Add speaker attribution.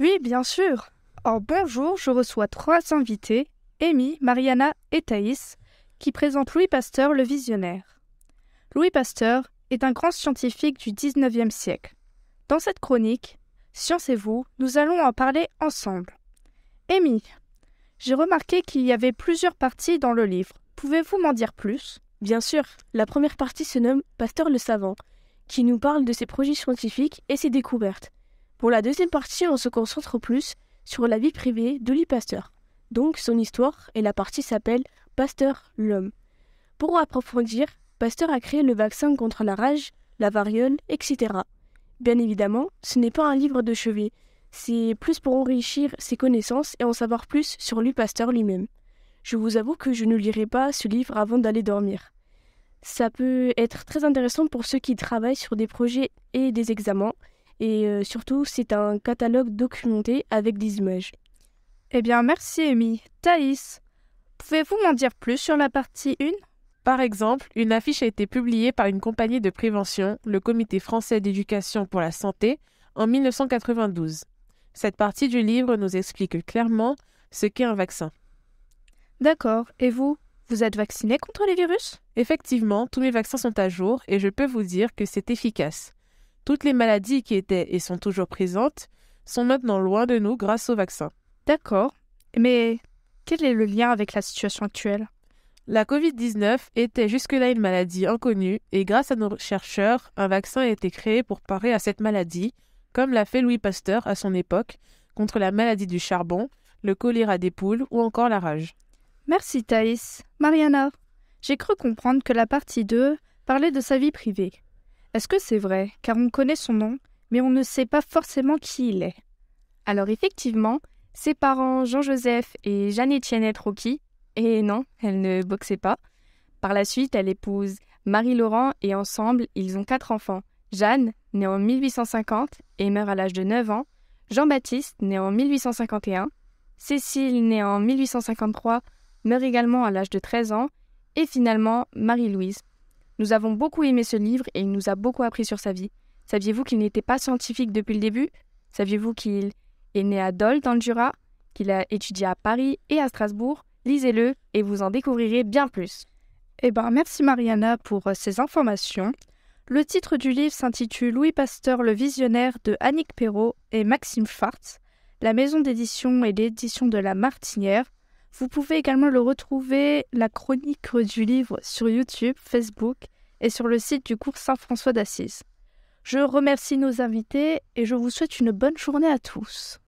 Speaker 1: Oui, bien sûr. Or, bonjour, je reçois trois invités, Amy, Mariana et Thaïs, qui présentent Louis Pasteur le visionnaire. Louis Pasteur est un grand scientifique du 19e siècle. Dans cette chronique, Science et vous, nous allons en parler ensemble. Amy, j'ai remarqué qu'il y avait plusieurs parties dans le livre. Pouvez-vous m'en dire plus Bien sûr, la première partie se nomme Pasteur le savant, qui nous parle de ses projets scientifiques et ses découvertes. Pour la deuxième partie, on se concentre plus sur la vie privée de Louis Pasteur, donc son histoire, et la partie s'appelle Pasteur l'homme. Pour approfondir, Pasteur a créé le vaccin contre la rage, la variole, etc. Bien évidemment, ce n'est pas un livre de chevet, c'est plus pour enrichir ses connaissances et en savoir plus sur Louis Pasteur lui-même. Je vous avoue que je ne lirai pas ce livre avant d'aller dormir. Ça peut être très intéressant pour ceux qui travaillent sur des projets et des examens, et euh, surtout, c'est un catalogue documenté
Speaker 2: avec des images. Eh bien, merci Amy. Thaïs, pouvez-vous m'en dire plus sur la partie 1 Par exemple, une affiche a été publiée par une compagnie de prévention, le Comité français d'éducation pour la santé, en 1992. Cette partie du livre nous explique clairement ce qu'est un vaccin. D'accord. Et vous Vous êtes vacciné contre les virus Effectivement, tous mes vaccins sont à jour et je peux vous dire que c'est efficace. Toutes les maladies qui étaient et sont toujours présentes sont maintenant loin de nous grâce au vaccin. D'accord, mais quel est le lien avec la situation actuelle La Covid-19 était jusque-là une maladie inconnue et grâce à nos chercheurs, un vaccin a été créé pour parer à cette maladie, comme l'a fait Louis Pasteur à son époque, contre la maladie du charbon, le choléra des poules ou encore la rage.
Speaker 1: Merci Thaïs. Mariana, j'ai cru comprendre que la partie 2 parlait de sa vie privée. Est-ce que c'est vrai Car on connaît son nom, mais on ne sait pas forcément qui il est. Alors effectivement, ses parents Jean-Joseph et Jeanne-Étienne Rocky, et non, elle ne boxait pas. Par la suite, elle épouse Marie-Laurent et ensemble, ils ont quatre enfants. Jeanne, née en 1850 et meurt à l'âge de 9 ans, Jean-Baptiste, né en 1851, Cécile, née en 1853, meurt également à l'âge de 13 ans, et finalement Marie-Louise, nous avons beaucoup aimé ce livre et il nous a beaucoup appris sur sa vie. Saviez-vous qu'il n'était pas scientifique depuis le début Saviez-vous qu'il est né à Dole dans le Jura, qu'il a étudié à Paris et à Strasbourg Lisez-le et vous en découvrirez bien plus. Eh bien, merci Mariana pour euh, ces informations. Le titre du livre s'intitule Louis Pasteur le visionnaire de Annick Perrault et Maxime Fartz. La maison d'édition est l'édition de La Martinière. Vous pouvez également le retrouver, la chronique du livre, sur YouTube, Facebook et sur le site du cours Saint-François d'Assise. Je remercie nos invités et je vous souhaite une bonne journée à tous.